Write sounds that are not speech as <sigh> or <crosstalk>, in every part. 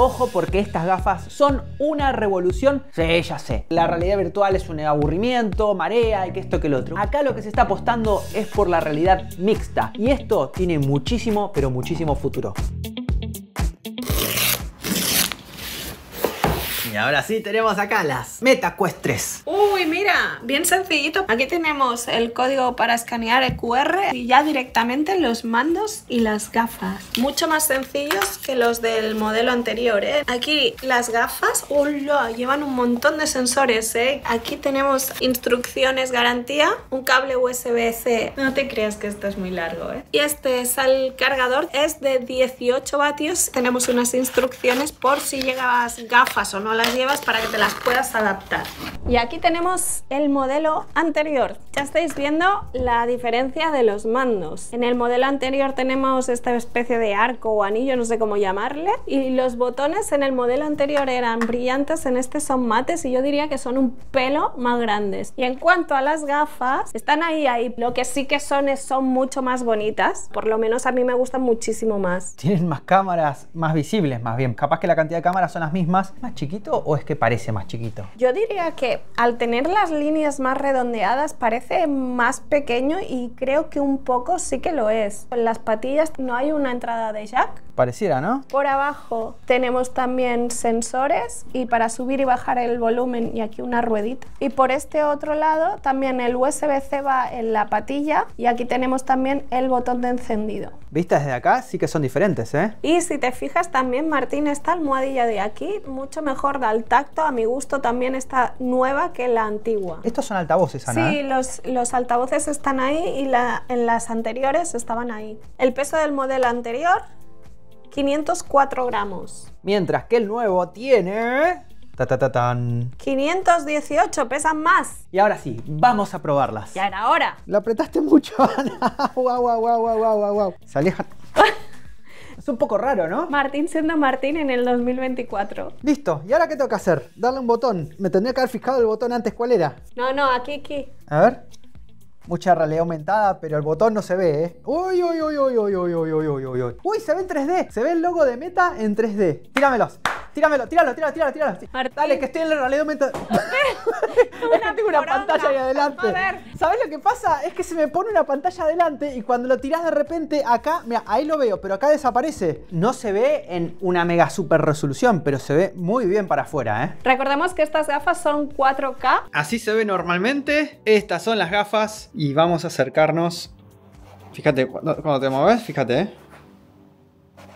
Ojo porque estas gafas son una revolución. Sí, ya sé. La realidad virtual es un aburrimiento, marea y que esto que el otro. Acá lo que se está apostando es por la realidad mixta. Y esto tiene muchísimo, pero muchísimo futuro ahora sí tenemos acá las MetaQuest 3. Uy, mira, bien sencillito. Aquí tenemos el código para escanear el QR y ya directamente los mandos y las gafas. Mucho más sencillos que los del modelo anterior, ¿eh? Aquí las gafas, hola, llevan un montón de sensores, ¿eh? Aquí tenemos instrucciones, garantía, un cable USB-C. No te creas que esto es muy largo, ¿eh? Y este es el cargador, es de 18 vatios. Tenemos unas instrucciones por si llegabas gafas o no las llevas para que te las puedas adaptar. Y aquí tenemos el modelo anterior. Ya estáis viendo la diferencia de los mandos. En el modelo anterior tenemos esta especie de arco o anillo, no sé cómo llamarle, y los botones en el modelo anterior eran brillantes, en este son mates y yo diría que son un pelo más grandes. Y en cuanto a las gafas, están ahí, ahí. Lo que sí que son es, son mucho más bonitas, por lo menos a mí me gustan muchísimo más. Tienen más cámaras, más visibles más bien. Capaz que la cantidad de cámaras son las mismas, más chiquitas o es que parece más chiquito? Yo diría que al tener las líneas más redondeadas parece más pequeño y creo que un poco sí que lo es. En las patillas no hay una entrada de jack. Pareciera, ¿no? Por abajo tenemos también sensores y para subir y bajar el volumen y aquí una ruedita. Y por este otro lado también el USB-C va en la patilla y aquí tenemos también el botón de encendido. Vistas desde acá sí que son diferentes, ¿eh? Y si te fijas también, Martín, esta almohadilla de aquí mucho mejor al tacto, a mi gusto también está nueva que la antigua. Estos son altavoces, Ana. Sí, ¿eh? los, los altavoces están ahí y la, en las anteriores estaban ahí. El peso del modelo anterior, 504 gramos. Mientras que el nuevo tiene... Ta, ta, 518, pesan más. Y ahora sí, vamos a probarlas. Ya ahora hora. La apretaste mucho, <laughs> Guau, guau, guau, guau, guau, guau. <laughs> Es un poco raro, ¿no? Martín siendo Martín en el 2024. Listo, ¿y ahora qué tengo que hacer? Darle un botón. Me tendría que haber fijado el botón antes cuál era. No, no, aquí, aquí. A ver. Mucha realidad aumentada, pero el botón no se ve, ¿eh? Uy, uy, uy, uy, uy, uy, uy, uy, uy, uy. Uy, se ve en 3D. Se ve el logo de Meta en 3D. Tíramelos. Tíramelo, tíralo, tíralo, tíralo, tíralo. Dale, que estoy en la realidad <laughs> <laughs> es que tengo una pantalla ahí adelante. ¿Sabes lo que pasa? Es que se me pone una pantalla adelante y cuando lo tirás de repente acá, mira, ahí lo veo, pero acá desaparece. No se ve en una mega super resolución, pero se ve muy bien para afuera, ¿eh? Recordemos que estas gafas son 4K. Así se ve normalmente. Estas son las gafas y vamos a acercarnos. Fíjate, cuando, te mueves, fíjate, ¿eh?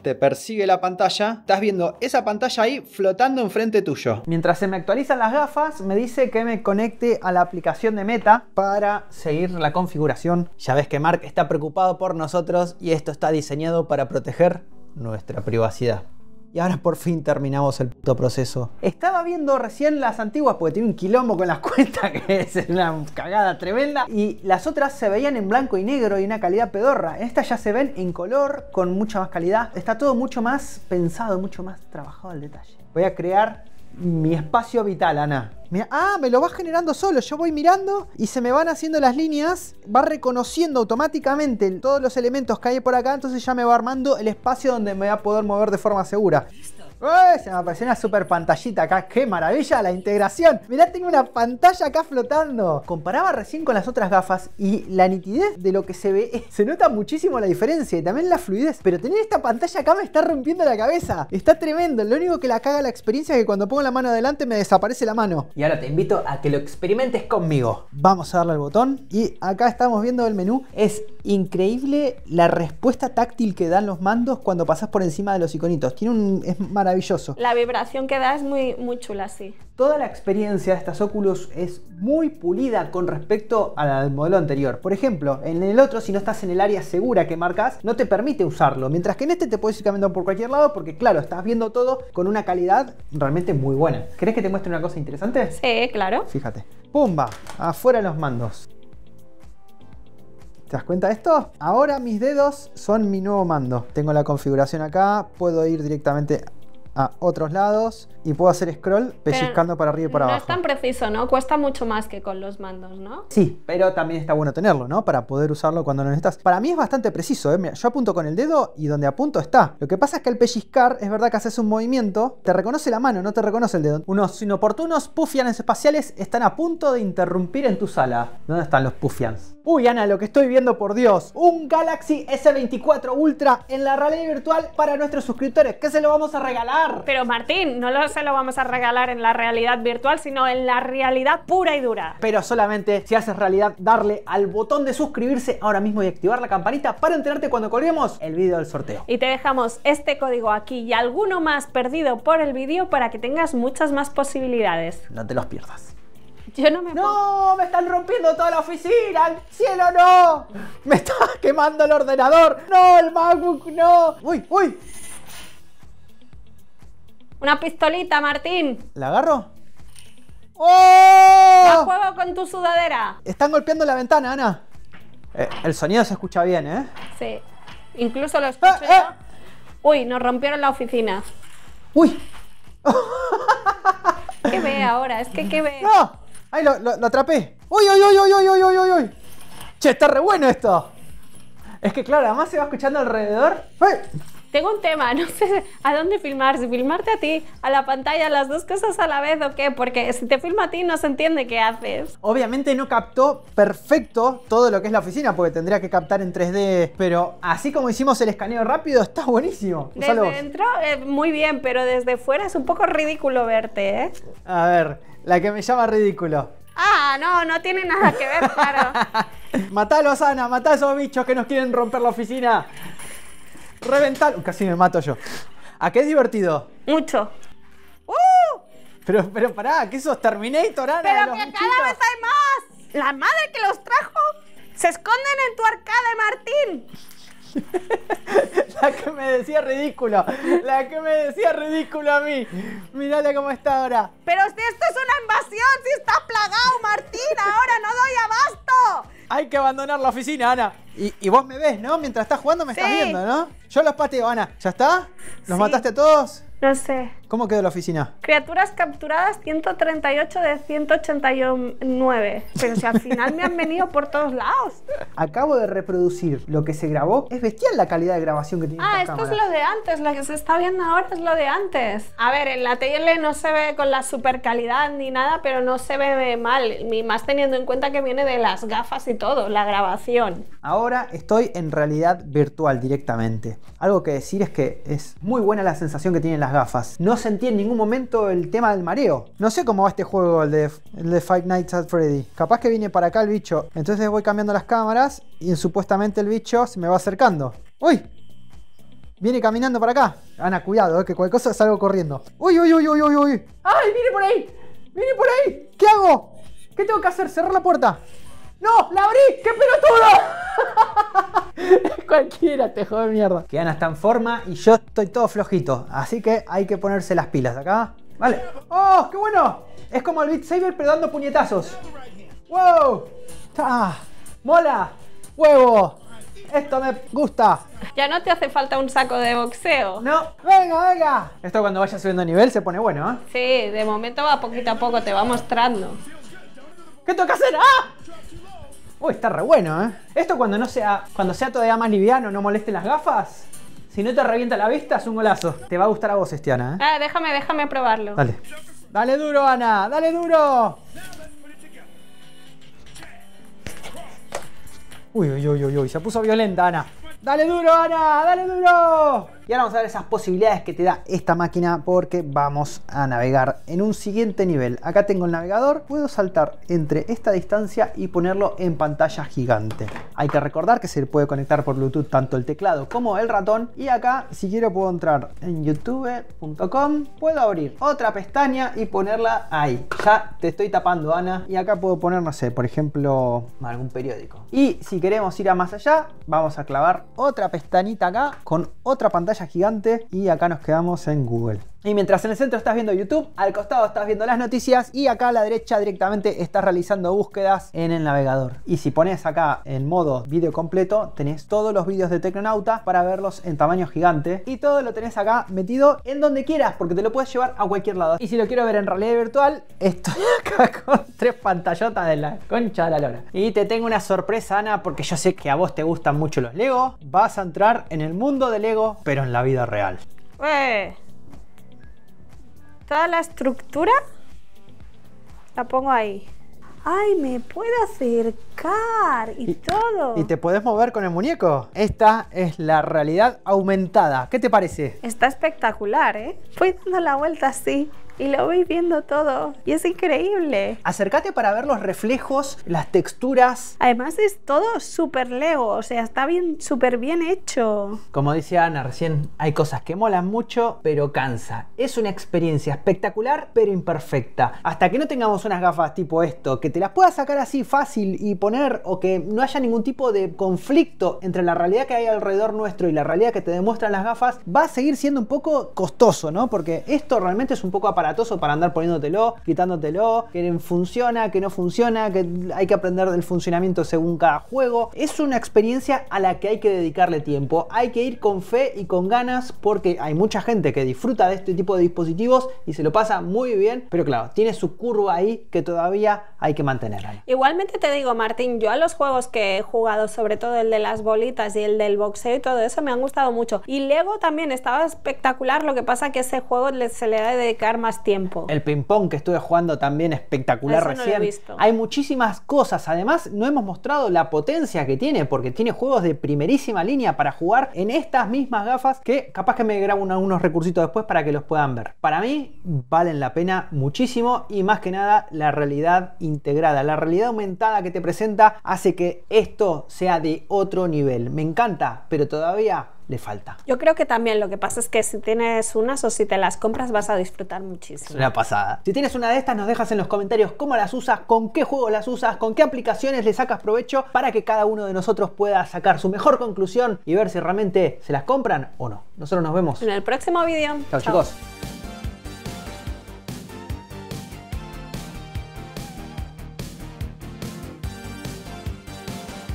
te persigue la pantalla, estás viendo esa pantalla ahí flotando enfrente tuyo. Mientras se me actualizan las gafas, me dice que me conecte a la aplicación de Meta para seguir la configuración. Ya ves que Mark está preocupado por nosotros y esto está diseñado para proteger nuestra privacidad. Y ahora por fin terminamos el puto proceso. Estaba viendo recién las antiguas porque tiene un quilombo con las <laughs> cuentas que es una cagada tremenda. Y las otras se veían en blanco y negro y una calidad pedorra. Estas ya se ven en color con mucha más calidad. Está todo mucho más pensado, mucho más trabajado al detalle. Voy a crear mi espacio vital, Ana. ah, me lo va generando solo. Yo voy mirando y se me van haciendo las líneas. Va reconociendo automáticamente todos los elementos que hay por acá. Entonces ya me va armando el espacio donde me voy a poder mover de forma segura. ¡Uy! Se me apareció una super pantallita acá. ¡Qué maravilla la integración! Mirá, tengo una pantalla acá flotando. Comparaba recién con las otras gafas y la nitidez de lo que se ve. <laughs> Se nota muchísimo la diferencia y también la fluidez. Pero tener esta pantalla acá me está rompiendo la cabeza. Está tremendo. Lo único que la caga la experiencia es que cuando pongo la mano adelante me desaparece la mano. Y ahora te invito a que lo experimentes conmigo. Vamos a darle al botón y acá estamos viendo el menú. Es increíble la respuesta táctil que dan los mandos cuando pasas por encima de los iconitos. Tiene un... es maravilloso la vibración que da es muy, muy chula, sí. Toda la experiencia de estas óculos es muy pulida con respecto a del modelo anterior. Por ejemplo, en el otro, si no estás en el área segura que marcas, no te permite usarlo. Mientras que en este te puedes ir caminando por cualquier lado porque, claro, estás viendo todo con una calidad realmente muy buena. ¿Crees que te muestre una cosa interesante? Sí, claro. Fíjate. ¡Pumba! Afuera los mandos. ¿Te das cuenta de esto? Ahora mis dedos son mi nuevo mando. Tengo la configuración acá, puedo ir directamente a otros lados y puedo hacer scroll pellizcando para arriba y para abajo. No es tan preciso, ¿no? Cuesta mucho más que con los mandos, ¿no? Sí, pero también está bueno tenerlo, ¿no? Para poder usarlo cuando lo necesitas. Para mí es bastante preciso, ¿eh? Mira, yo apunto con el dedo y donde apunto está. Lo que pasa es que al pellizcar es verdad que haces un movimiento, te reconoce la mano, no te reconoce el dedo. Unos inoportunos puffians espaciales están a punto de interrumpir en tu sala. ¿Dónde están los puffians? Uy, Ana, lo que estoy viendo por Dios. Un Galaxy S24 Ultra en la realidad virtual para nuestros suscriptores. ¿Qué se lo vamos a regalar? Pero Martín, no lo, se lo vamos a regalar en la realidad virtual, sino en la realidad pura y dura. Pero solamente si haces realidad darle al botón de suscribirse ahora mismo y activar la campanita para enterarte cuando colguemos el video del sorteo. Y te dejamos este código aquí y alguno más perdido por el vídeo para que tengas muchas más posibilidades. No te los pierdas. Yo no me ¡No! ¡Me están rompiendo toda la oficina! cielo no! ¡Me está <laughs> quemando el ordenador! ¡No! ¡El MacBook no! ¡Uy! ¡Uy! Una pistolita, Martín. ¿La agarro? ¡Oh! ¡La juego con tu sudadera! Están golpeando la ventana, Ana. Eh, el sonido se escucha bien, ¿eh? Sí. Incluso los ah, escucho ah. Uy, nos rompieron la oficina. ¡Uy! ¿Qué ve ahora? Es que ¿qué ve? ¡No! ¡Ay, lo, atrapé! ¡Uy, uy, uy, uy, uy, uy, uy, uy! ¡Che, está re bueno esto! Es que claro, además se va escuchando alrededor. ¡Uy! tengo un tema, no sé a dónde si filmarte a ti, a la pantalla, las dos cosas a la vez o qué, porque si te filma a ti no se entiende qué haces. Obviamente no captó perfecto todo lo que es la oficina, porque tendría que captar en 3D, pero así como hicimos el escaneo rápido, está buenísimo. desde dentro, eh, muy bien, pero desde fuera es un poco ridículo verte, ¿eh? A ver, la que me llama ridículo. Ah, no, no tiene nada que ver, claro. <laughs> Matalo, Ana, matá a esos bichos que nos quieren romper la oficina reventar. Casi me mato yo. ¿A qué es divertido? Mucho. ¡Uh! Pero, pero pará, ¿qué sos? Terminator, Ana. Pero que cada vez hay más. La madre que los trajo. Se esconden en tu arcada, Martín. <laughs> la que me decía ridículo. La que me decía ridículo a mí. Mírale cómo está ahora. Pero si esto es una invasión, si estás plagado, Martín, ahora no doy abasto. Hay que abandonar la oficina, Ana. Y, vos me ves, ¿no? Mientras estás jugando me estás viendo, ¿no? Yo los pateo, Ana. ¿Ya está? ¿Los mataste a todos? No sé. ¿Cómo quedó la oficina? Criaturas capturadas 138 de 189. Pero si al final me han venido por todos lados. Acabo de reproducir lo que se grabó. Es bestial la calidad de grabación que tiene. Ah, esto es lo de antes. Lo que se está viendo ahora es lo de antes. A ver, en la tele no se ve con la super calidad ni nada, pero no se ve mal. Ni más teniendo en cuenta que viene de las gafas y todo, la grabación. Ahora estoy en realidad virtual directamente. Algo que decir es que es muy buena la sensación que tienen las gafas. No sentí en ningún momento el tema del mareo. No sé cómo va este juego, el de, el de Five Nights at Freddy. Capaz que viene para acá el bicho. Entonces voy cambiando las cámaras y supuestamente el bicho se me va acercando. ¡Uy! Viene caminando para acá. Ana, cuidado, eh, que cualquier cosa salgo corriendo. ¡Uy, uy, uy, uy, uy, uy! ay viene por ahí! ¡Viene por ahí! ¿Qué hago? ¿Qué tengo que hacer? ¿Cerrar la puerta? ¡No! ¡La abrí! ¡Qué pelotudo! <laughs> <laughs> Cualquiera, te jode mierda. Que Ana está en forma y yo estoy todo flojito. Así que hay que ponerse las pilas acá. Vale. ¡Oh, qué bueno! Es como el Beat Saber pero dando puñetazos. ¡Wow! ¡Mola! ¡Huevo! Esto me gusta. Ya no te hace falta un saco de boxeo. No, venga, venga. Esto cuando vaya subiendo nivel se pone bueno, ¿eh? Sí, de momento va poquito a poco, te va mostrando. ¿Qué toca hacer? ¡Ah! Uy, está re bueno, ¿eh? Esto cuando no sea, cuando sea todavía más liviano, no molesten las gafas. Si no te revienta la vista, es un golazo. Te va a gustar a vos, Estiana, ¿eh? Ah, déjame, déjame probarlo. Dale. Dale duro, Ana. Dale duro. Uy, uy, uy, uy, uy. Se puso violenta, Ana. Dale duro, Ana. Dale duro. Y ahora vamos a ver esas posibilidades que te da esta máquina porque vamos a navegar en un siguiente nivel. Acá tengo el navegador, puedo saltar entre esta distancia y ponerlo en pantalla gigante. Hay que recordar que se puede conectar por Bluetooth tanto el teclado como el ratón. Y acá, si quiero, puedo entrar en youtube.com, puedo abrir otra pestaña y ponerla ahí. Ya te estoy tapando, Ana. Y acá puedo poner, no sé, por ejemplo, algún periódico. Y si queremos ir a más allá, vamos a clavar otra pestañita acá con otra pantalla gigante y acá nos quedamos en Google. Y mientras en el centro estás viendo YouTube, al costado estás viendo las noticias y acá a la derecha directamente estás realizando búsquedas en el navegador. Y si pones acá en modo video completo, tenés todos los vídeos de Tecnonauta para verlos en tamaño gigante. Y todo lo tenés acá metido en donde quieras, porque te lo puedes llevar a cualquier lado. Y si lo quiero ver en realidad virtual, estoy acá <laughs> con tres pantallotas de la concha de la lona. Y te tengo una sorpresa, Ana, porque yo sé que a vos te gustan mucho los Lego. Vas a entrar en el mundo de Lego, pero en la vida real. Eh toda la estructura la pongo ahí. ¡Ay, me puedo acercar! Y, todo. Y te puedes mover con el muñeco. Esta es la realidad aumentada. ¿Qué te parece? Está espectacular, ¿eh? Voy dando la vuelta así, y lo voy viendo todo y es increíble. Acércate para ver los reflejos, las texturas. Además es todo súper Lego, o sea, está bien, súper bien hecho. Como decía Ana recién, hay cosas que molan mucho, pero cansa. Es una experiencia espectacular, pero imperfecta. Hasta que no tengamos unas gafas tipo esto, que te las puedas sacar así fácil y poner, o que no haya ningún tipo de conflicto entre la realidad que hay alrededor nuestro y la realidad que te demuestran las gafas, va a seguir siendo un poco costoso, ¿no? Porque esto realmente es un poco aparente para andar poniéndotelo, quitándotelo, que funciona, que no funciona, que hay que aprender del funcionamiento según cada juego. Es una experiencia a la que hay que dedicarle tiempo, hay que ir con fe y con ganas porque hay mucha gente que disfruta de este tipo de dispositivos y se lo pasa muy bien, pero claro, tiene su curva ahí que todavía hay que mantener. Igualmente te digo, Martín, yo a los juegos que he jugado, sobre todo el de las bolitas y el del boxeo y todo eso, me han gustado mucho. Y luego también estaba espectacular, lo que pasa que ese juego se le da de dedicar más tiempo. El ping-pong que estuve jugando también espectacular ah, recién. visto. Hay muchísimas cosas. Además, no hemos mostrado la potencia que tiene, porque tiene juegos de primerísima línea para jugar en estas mismas gafas que capaz que me grabo unos recursos después para que los puedan ver. Para mí, valen la pena muchísimo y más que nada la realidad integrada, la realidad aumentada que te presenta hace que esto sea de otro nivel. Me encanta, pero todavía le falta. Yo creo que también lo que pasa es que si tienes unas o si te las compras vas a disfrutar muchísimo. Es una pasada. Si tienes una de estas nos dejas en los comentarios cómo las usas, con qué juego las usas, con qué aplicaciones le sacas provecho para que cada uno de nosotros pueda sacar su mejor conclusión y ver si realmente se las compran o no. Nosotros nos vemos. En el próximo vídeo. Chao chicos.